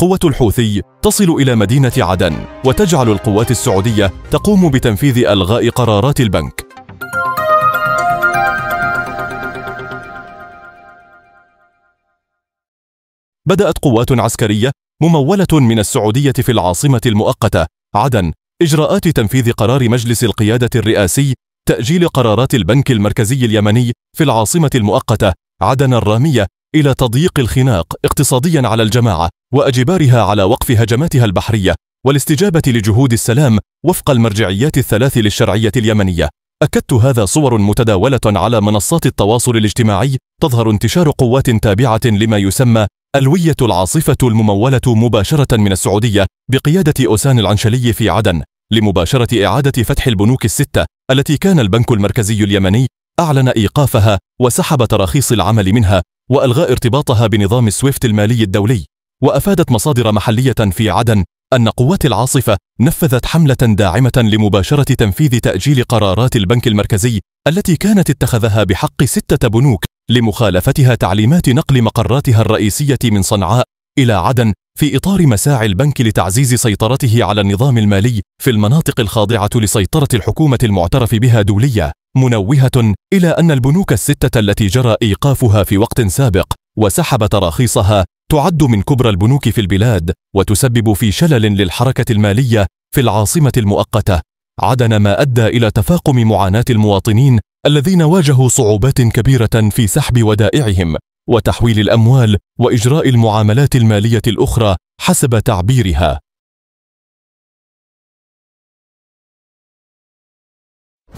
قوة الحوثي تصل إلى مدينة عدن وتجعل القوات السعودية تقوم بتنفيذ ألغاء قرارات البنك بدأت قوات عسكرية ممولة من السعودية في العاصمة المؤقتة عدن إجراءات تنفيذ قرار مجلس القيادة الرئاسي تأجيل قرارات البنك المركزي اليمني في العاصمة المؤقتة عدن الرامية إلى تضييق الخناق اقتصاديا على الجماعة وأجبارها على وقف هجماتها البحرية والاستجابة لجهود السلام وفق المرجعيات الثلاث للشرعية اليمنية أكدت هذا صور متداولة على منصات التواصل الاجتماعي تظهر انتشار قوات تابعة لما يسمى ألوية العاصفة الممولة مباشرة من السعودية بقيادة أوسان العنشلي في عدن لمباشرة إعادة فتح البنوك الستة التي كان البنك المركزي اليمني أعلن إيقافها وسحب تراخيص العمل منها وألغى ارتباطها بنظام السويفت المالي الدولي وأفادت مصادر محلية في عدن أن قوات العاصفة نفذت حملة داعمة لمباشرة تنفيذ تأجيل قرارات البنك المركزي التي كانت اتخذها بحق ستة بنوك لمخالفتها تعليمات نقل مقراتها الرئيسية من صنعاء إلى عدن في إطار مساعي البنك لتعزيز سيطرته على النظام المالي في المناطق الخاضعة لسيطرة الحكومة المعترف بها دولية منوهة إلى أن البنوك الستة التي جرى إيقافها في وقت سابق وسحب تراخيصها تعد من كبرى البنوك في البلاد وتسبب في شلل للحركة المالية في العاصمة المؤقتة عدن ما أدى إلى تفاقم معاناة المواطنين الذين واجهوا صعوبات كبيرة في سحب ودائعهم وتحويل الأموال وإجراء المعاملات المالية الأخرى حسب تعبيرها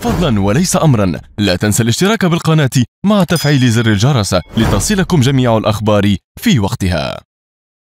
فضلا وليس امرا لا تنسى الاشتراك بالقناة مع تفعيل زر الجرس لتصلكم جميع الاخبار في وقتها